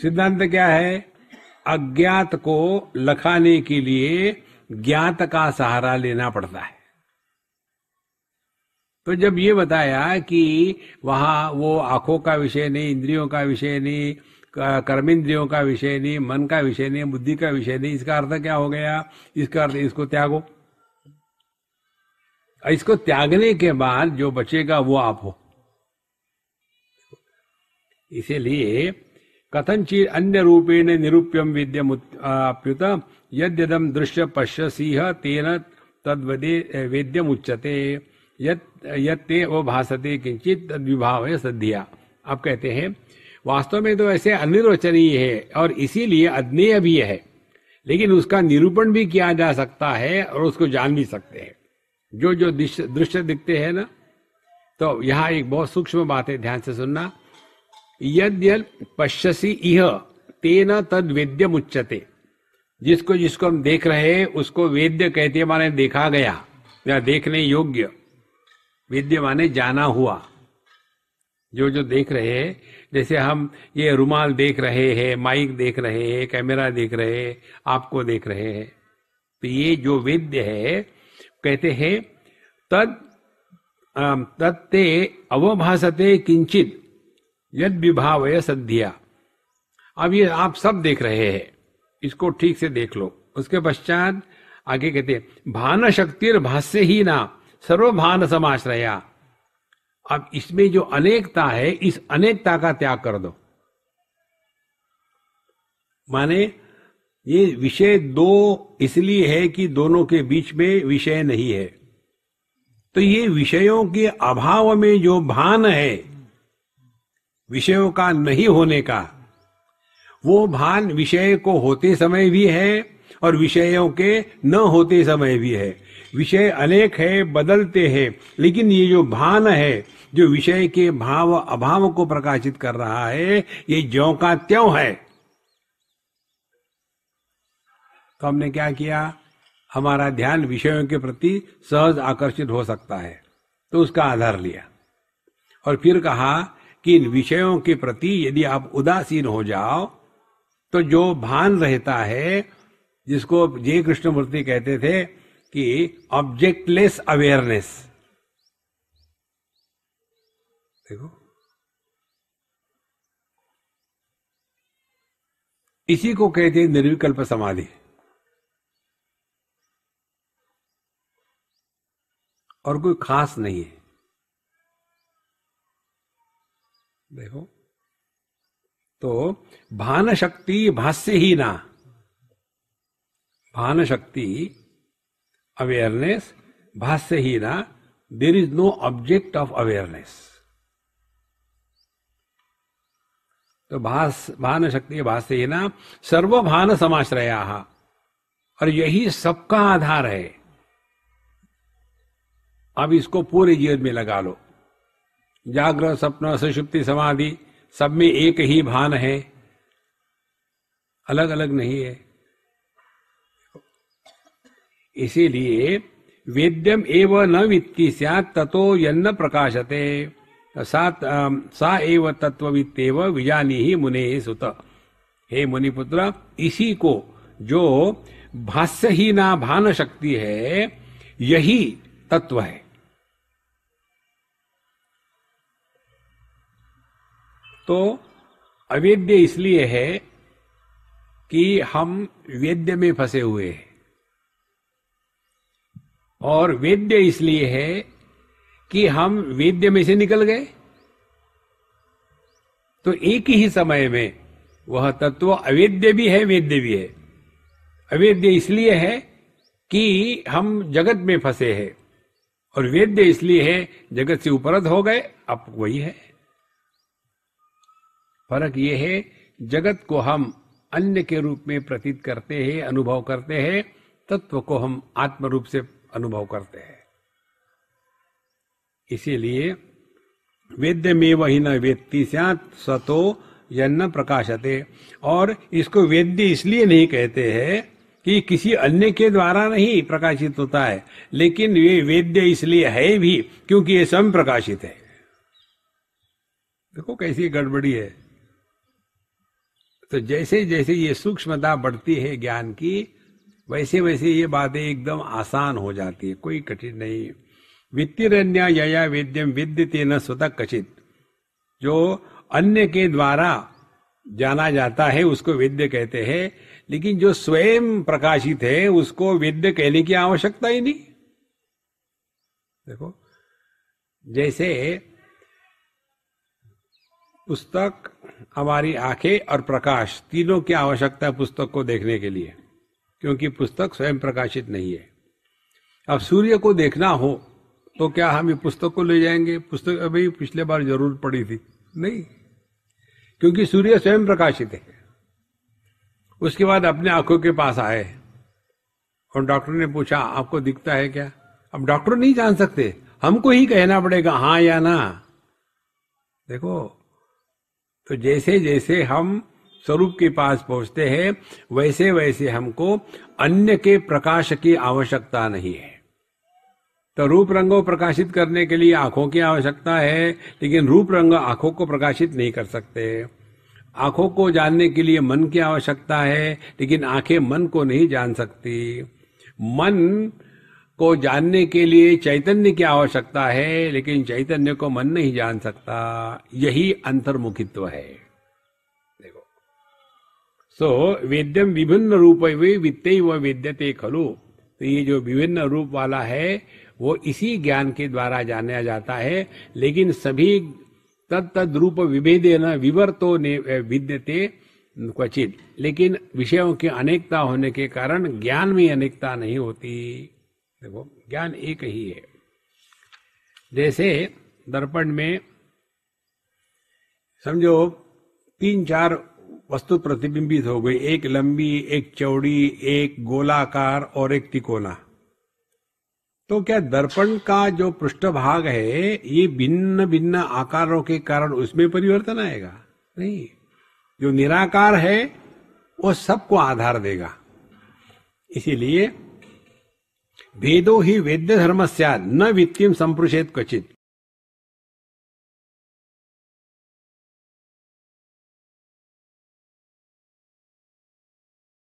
सिद्धांत क्या है अज्ञात को लखाने के लिए ज्ञात का सहारा लेना पड़ता है तो जब ये बताया कि वहां वो आंखों का विषय नहीं इंद्रियों का विषय नहीं कर्मेंद्रियों का विषय नहीं मन का विषय नहीं बुद्धि का विषय नहीं इसका अर्थ क्या हो गया इसका अर्थ इसको त्यागो इसको त्यागने के बाद जो बचेगा वो आप हो इसीलिए रूपेण निरूप्यम विद्य विद्यमुप्युत यद्यदं दृश्य सिंह तेन तद्वदे वेद्य मुच्यते ये वो भाषते किंचित तद्विभाव सद्धिया अब कहते हैं वास्तव में तो ऐसे अनिर्वचनीय है और इसीलिए अज्ञेय भी है लेकिन उसका निरूपण भी किया जा सकता है और उसको जान भी सकते हैं जो जो दृश्य दिखते हैं ना तो यहाँ एक बहुत सूक्ष्म बात है ध्यान से सुनना यद्य पश्यसी इह तेना तद वेद्य मुच्चते जिसको जिसको हम देख रहे हैं उसको वेद्य कहते हैं माने देखा गया या देखने योग्य वेद्य माने जाना हुआ जो जो देख रहे हैं जैसे हम ये रुमाल देख रहे हैं माइक देख रहे हैं कैमरा देख रहे हैं आपको देख रहे हैं तो ये जो वेद्य है कहते हैं तद तत्ते अवभासते किंचित यद विभावय संध्या अब ये आप सब देख रहे हैं इसको ठीक से देख लो उसके पश्चात आगे कहते भान शक्ति भाष्य ही ना सर्व भान समाश्रया अब इसमें जो अनेकता है इस अनेकता का त्याग कर दो माने ये विषय दो इसलिए है कि दोनों के बीच में विषय नहीं है तो ये विषयों के अभाव में जो भान है विषयों का नहीं होने का वो भान विषय को होते समय भी है और विषयों के न होते समय भी है विषय अनेक है बदलते हैं लेकिन ये जो भान है जो विषय के भाव अभाव को प्रकाशित कर रहा है ये ज्यो का त्यों है तो हमने क्या किया हमारा ध्यान विषयों के प्रति सहज आकर्षित हो सकता है तो उसका आधार लिया और फिर कहा कि इन विषयों के प्रति यदि आप उदासीन हो जाओ तो जो भान रहता है जिसको कृष्ण कृष्णमूर्ति कहते थे कि ऑब्जेक्टलेस अवेयरनेस देखो इसी को कहते हैं निर्विकल्प समाधि और कोई खास नहीं है देखो तो भान शक्ति भाष्य ही ना भान शक्ति अवेयरनेस भाष्य ही ना there is no object of awareness तो भास भान शक्ति भाष्य ही ना भान समाश्रया और यही सबका आधार है अब इसको पूरे जीवन में लगा लो जागरण सपना सुषुप्ति समाधि सब में एक ही भान है अलग अलग नहीं है इसीलिए वेद्यम एव न वित्ती ततो यन्न प्रकाशते सात सा एव वित्तेव विजानी ही मुने सुत हे मुनिपुत्र इसी को जो भाष्य ही ना भान शक्ति है यही तत्व है तो अवेद्य इसलिए है कि हम वेद्य में फंसे हुए हैं और वेद्य इसलिए है कि हम वेद्य में से निकल गए तो एक ही समय में वह तत्व अवेद्य भी है वेद्य भी है अवेद्य इसलिए है कि हम जगत में फंसे हैं और वेद्य इसलिए है जगत से उपरत हो गए अब वही है फर्क ये है जगत को हम अन्य के रूप में प्रतीत करते हैं अनुभव करते हैं तत्व को हम आत्म रूप से अनुभव करते हैं इसीलिए वेद्य में वही न वेत्ति सतो यन्न प्रकाशते और इसको वेद्य इसलिए नहीं कहते हैं कि किसी अन्य के द्वारा नहीं प्रकाशित होता है लेकिन ये वेद्य इसलिए है भी क्योंकि ये स्वयं प्रकाशित है देखो कैसी गड़बड़ी है तो जैसे जैसे ये सूक्ष्मता बढ़ती है ज्ञान की वैसे वैसे ये बातें एकदम आसान हो जाती है कोई कठिन नहीं वित्तीय यया वेद्यम विद्य तेना स्वतः कचित जो अन्य के द्वारा जाना जाता है उसको वेद्य कहते हैं लेकिन जो स्वयं प्रकाशित है उसको वेद्य कहने की आवश्यकता ही नहीं देखो जैसे पुस्तक हमारी आंखें और प्रकाश तीनों की आवश्यकता है पुस्तक को देखने के लिए क्योंकि पुस्तक स्वयं प्रकाशित नहीं है अब सूर्य को देखना हो तो क्या हम ये पुस्तक को ले जाएंगे पुस्तक अभी पिछले बार जरूर पड़ी थी नहीं क्योंकि सूर्य स्वयं प्रकाशित है उसके बाद अपने आंखों के पास आए और डॉक्टर ने पूछा आपको दिखता है क्या अब डॉक्टर नहीं जान सकते हमको ही कहना पड़ेगा हाँ या ना देखो तो जैसे जैसे हम स्वरूप के पास पहुंचते हैं वैसे वैसे हमको अन्य के प्रकाश की आवश्यकता नहीं है तो रूप रंगों प्रकाशित करने के लिए आंखों की आवश्यकता है लेकिन रूप रंग आंखों को प्रकाशित नहीं कर सकते आंखों को जानने के लिए मन की आवश्यकता है लेकिन आंखें मन को नहीं जान सकती मन को जानने के लिए चैतन्य की आवश्यकता है लेकिन चैतन्य को मन नहीं जान सकता यही अंतर्मुखित्व है देखो सो so, वेद्यम विभिन्न रूप वित्त व वेद्यते खलु तो ये जो विभिन्न रूप वाला है वो इसी ज्ञान के द्वारा जाना जाता है लेकिन सभी तत्द रूप विभेदे न विवर्तो ने विद्यते क्वचित लेकिन विषयों की अनेकता होने के कारण ज्ञान में अनेकता नहीं होती देखो ज्ञान एक ही है जैसे दर्पण में समझो तीन चार वस्तु प्रतिबिंबित हो गई एक लंबी एक चौड़ी एक गोलाकार और एक तिकोना तो क्या दर्पण का जो पृष्ठ भाग है ये भिन्न भिन्न आकारों के कारण उसमें परिवर्तन आएगा नहीं जो निराकार है वो सबको आधार देगा इसीलिए वेदो हि वेद्य धर्म न वित्तीम संप्रुषेत क्वचित